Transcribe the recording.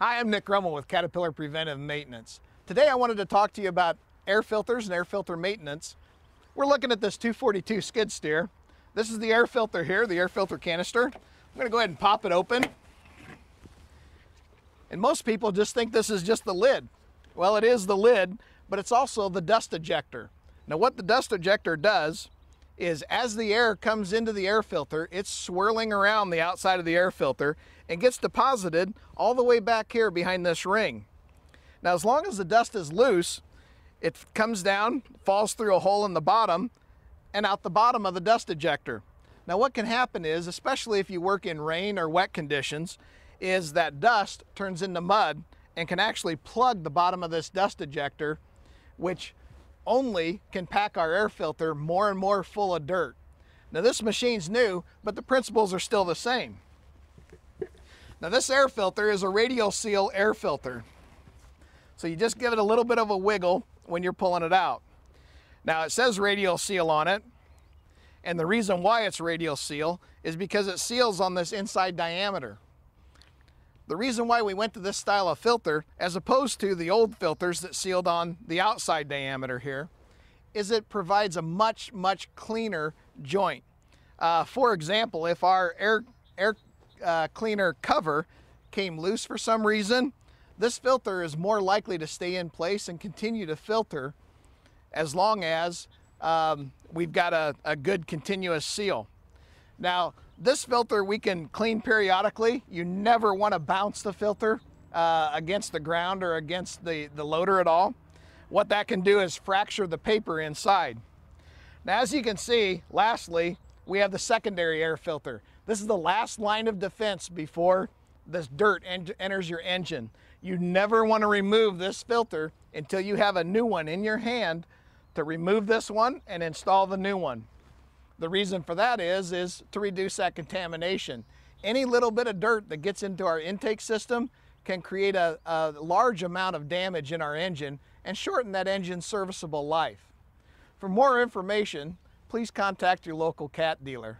Hi, I'm Nick Rummel with Caterpillar Preventive Maintenance. Today I wanted to talk to you about air filters and air filter maintenance. We're looking at this 242 skid steer. This is the air filter here, the air filter canister. I'm gonna go ahead and pop it open. And most people just think this is just the lid. Well, it is the lid, but it's also the dust ejector. Now what the dust ejector does is as the air comes into the air filter, it's swirling around the outside of the air filter and gets deposited all the way back here behind this ring. Now, as long as the dust is loose, it comes down, falls through a hole in the bottom and out the bottom of the dust ejector. Now, what can happen is, especially if you work in rain or wet conditions, is that dust turns into mud and can actually plug the bottom of this dust ejector, which only can pack our air filter more and more full of dirt. Now this machine's new, but the principles are still the same. Now this air filter is a radial seal air filter. So you just give it a little bit of a wiggle when you're pulling it out. Now it says radial seal on it, and the reason why it's radial seal is because it seals on this inside diameter. The reason why we went to this style of filter, as opposed to the old filters that sealed on the outside diameter here, is it provides a much, much cleaner joint. Uh, for example, if our air, air uh, cleaner cover came loose for some reason, this filter is more likely to stay in place and continue to filter as long as um, we've got a, a good continuous seal. Now, this filter we can clean periodically. You never want to bounce the filter uh, against the ground or against the, the loader at all. What that can do is fracture the paper inside. Now, as you can see, lastly, we have the secondary air filter. This is the last line of defense before this dirt en enters your engine. You never want to remove this filter until you have a new one in your hand to remove this one and install the new one. The reason for that is, is to reduce that contamination. Any little bit of dirt that gets into our intake system can create a, a large amount of damage in our engine and shorten that engine's serviceable life. For more information, please contact your local CAT dealer.